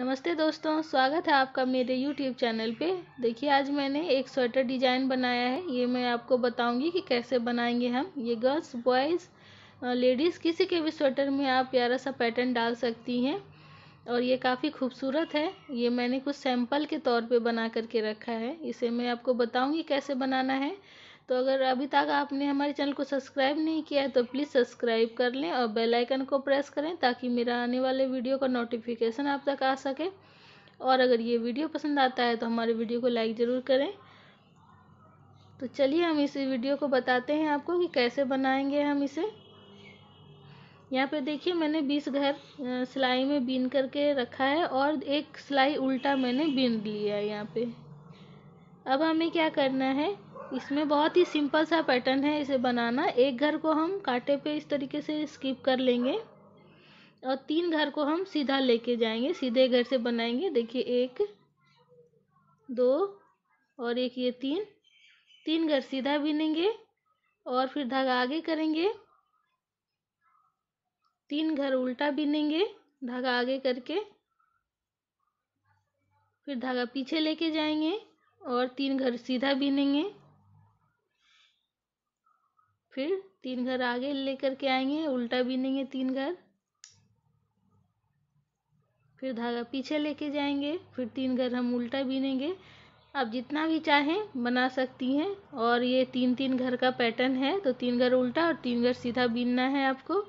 नमस्ते दोस्तों स्वागत है आपका मेरे यूट्यूब चैनल पे देखिए आज मैंने एक स्वेटर डिज़ाइन बनाया है ये मैं आपको बताऊंगी कि कैसे बनाएंगे हम ये गर्ल्स बॉयज़ लेडीज़ किसी के भी स्वेटर में आप प्यारा सा पैटर्न डाल सकती हैं और ये काफ़ी खूबसूरत है ये मैंने कुछ सैंपल के तौर पे बना करके रखा है इसे मैं आपको बताऊंगी कैसे बनाना है तो अगर अभी तक आपने हमारे चैनल को सब्सक्राइब नहीं किया है तो प्लीज़ सब्सक्राइब कर लें और बेल आइकन को प्रेस करें ताकि मेरा आने वाले वीडियो का नोटिफिकेशन आप तक आ सके और अगर ये वीडियो पसंद आता है तो हमारे वीडियो को लाइक ज़रूर करें तो चलिए हम इस वीडियो को बताते हैं आपको कि कैसे बनाएंगे हम इसे यहाँ पे देखिए मैंने बीस घर सिलाई में बीन करके रखा है और एक सिलाई उल्टा मैंने बीन लिया है यहाँ पे अब हमें क्या करना है इसमें बहुत ही सिंपल सा पैटर्न है इसे बनाना एक घर को हम कांटे पे इस तरीके से स्किप कर लेंगे और तीन घर को हम सीधा लेके जाएंगे सीधे घर से बनाएंगे देखिए एक दो और एक ये तीन तीन घर सीधा बीनेंगे और फिर धागा आगे करेंगे तीन घर उल्टा बीनेंगे धागा आगे करके फिर धागा पीछे लेके जाएंगे और तीन घर सीधा बीनेंगे फिर तीन घर आगे लेकर के आएंगे उल्टा भी नहीं है तीन घर फिर धागा पीछे लेके जाएंगे फिर तीन घर हम उल्टा बीनेंगे आप जितना भी चाहें बना सकती हैं और ये तीन तीन घर का पैटर्न है तो तीन घर उल्टा और तीन घर सीधा बीनना है आपको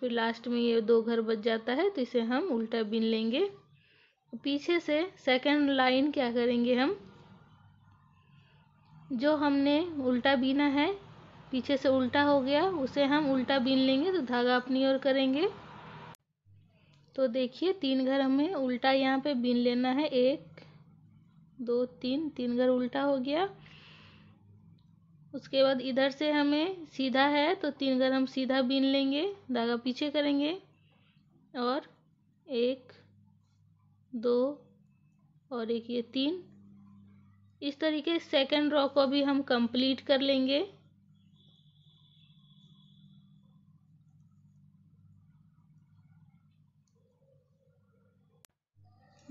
फिर लास्ट में ये दो घर बच जाता है तो इसे हम उल्टा बीन लेंगे पीछे से सेकंड लाइन क्या करेंगे हम जो हमने उल्टा बीना है पीछे से उल्टा हो गया उसे हम उल्टा बीन लेंगे तो धागा अपनी ओर करेंगे तो देखिए तीन घर हमें उल्टा यहाँ पे बीन लेना है एक दो तीन तीन घर उल्टा हो गया उसके बाद इधर से हमें सीधा है तो तीन घर हम सीधा बीन लेंगे धागा पीछे करेंगे और एक दो और एक ये तीन इस तरीके सेकंड रॉ को भी हम कंप्लीट कर लेंगे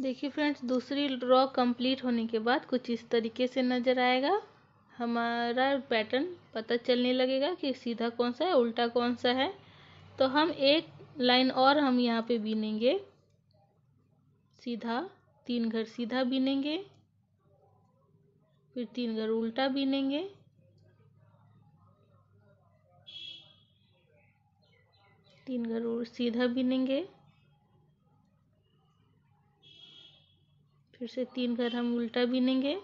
देखिए फ्रेंड्स दूसरी ड्रॉ कंप्लीट होने के बाद कुछ इस तरीके से नज़र आएगा हमारा पैटर्न पता चलने लगेगा कि सीधा कौन सा है उल्टा कौन सा है तो हम एक लाइन और हम यहाँ पे बीनेंगे सीधा तीन घर सीधा बीनेंगे फिर तीन घर उल्टा बीनेंगे तीन घर सीधा बीनेंगे फिर से तीन घर हम उल्टा बिनेंगे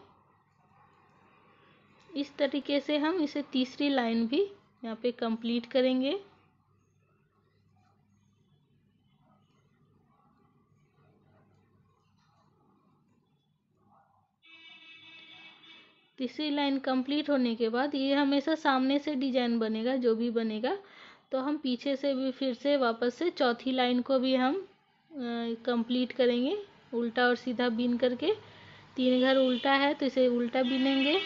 इस तरीके से हम इसे तीसरी लाइन भी यहाँ पे कंप्लीट करेंगे तीसरी लाइन कंप्लीट होने के बाद ये हमेशा सामने से डिजाइन बनेगा जो भी बनेगा तो हम पीछे से भी फिर से वापस से चौथी लाइन को भी हम कंप्लीट करेंगे उल्टा और सीधा बीन करके तीन घर उल्टा है तो इसे उल्टा बीनेंगे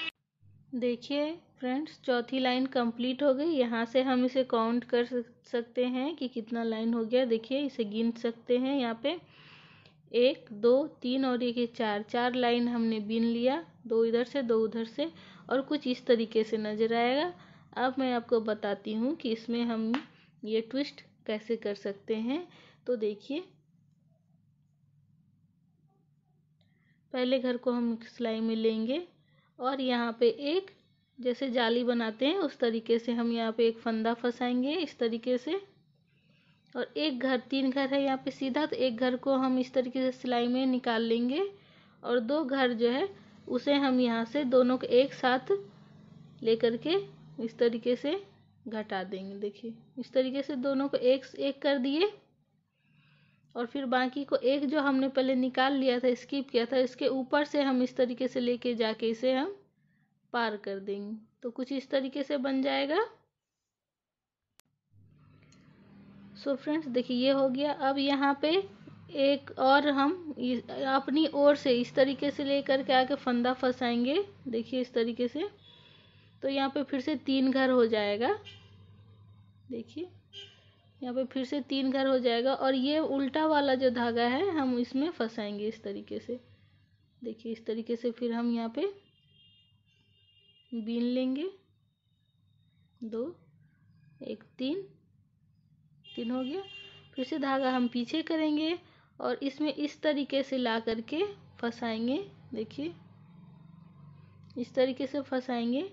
देखिए फ्रेंड्स चौथी लाइन कंप्लीट हो गई यहाँ से हम इसे काउंट कर सकते हैं कि कितना लाइन हो गया देखिए इसे गिन सकते हैं यहाँ पे एक दो तीन और एक चार चार लाइन हमने बीन लिया दो इधर से दो उधर से और कुछ इस तरीके से नज़र आएगा अब मैं आपको बताती हूँ कि इसमें हम ये ट्विस्ट कैसे कर सकते हैं तो देखिए पहले घर को हम सिलाई में लेंगे और यहाँ पे एक जैसे जाली बनाते हैं उस तरीके से हम यहाँ पे एक फंदा फंसाएंगे इस तरीके से और एक घर तीन घर है यहाँ पे सीधा तो एक घर को हम इस तरीके से सिलाई में निकाल लेंगे और दो घर जो है उसे हम यहाँ से दोनों को एक साथ लेकर के इस तरीके से घटा देंगे देखिए इस तरीके से दोनों को एक एक कर दिए और फिर बाकी को एक जो हमने पहले निकाल लिया था स्किप किया था इसके ऊपर से हम इस तरीके से लेके जाके इसे हम पार कर देंगे तो कुछ इस तरीके से बन जाएगा सो फ्रेंड्स देखिए ये हो गया अब यहाँ पे एक और हम अपनी ओर से इस तरीके से लेकर के आके फंदा फंसाएंगे देखिए इस तरीके से तो यहाँ पे फिर से तीन घर हो जाएगा देखिए यहाँ पे फिर से तीन घर हो जाएगा और ये उल्टा वाला जो धागा है हम इसमें फंसाएंगे इस तरीके से देखिए इस तरीके से फिर हम यहाँ पे बीन लेंगे दो एक तीन तीन हो गया फिर से धागा हम पीछे करेंगे और इसमें इस तरीके से ला करके फंसाएंगे देखिए इस तरीके से फंसाएंगे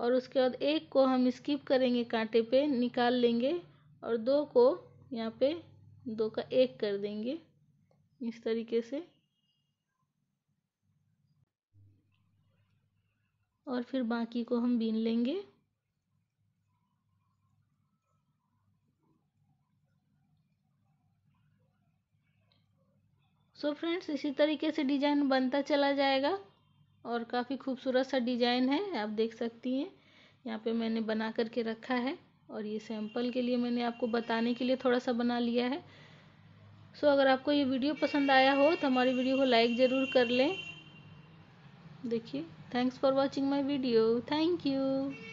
और उसके बाद एक को हम स्किप करेंगे कांटे पे निकाल लेंगे और दो को यहाँ पे दो का एक कर देंगे इस तरीके से और फिर बाकी को हम बीन लेंगे सो so फ्रेंड्स इसी तरीके से डिज़ाइन बनता चला जाएगा और काफ़ी खूबसूरत सा डिज़ाइन है आप देख सकती हैं यहाँ पे मैंने बना करके रखा है और ये सैम्पल के लिए मैंने आपको बताने के लिए थोड़ा सा बना लिया है सो अगर आपको ये वीडियो पसंद आया हो तो हमारी वीडियो को लाइक ज़रूर कर लें देखिए thanks for watching my video thank you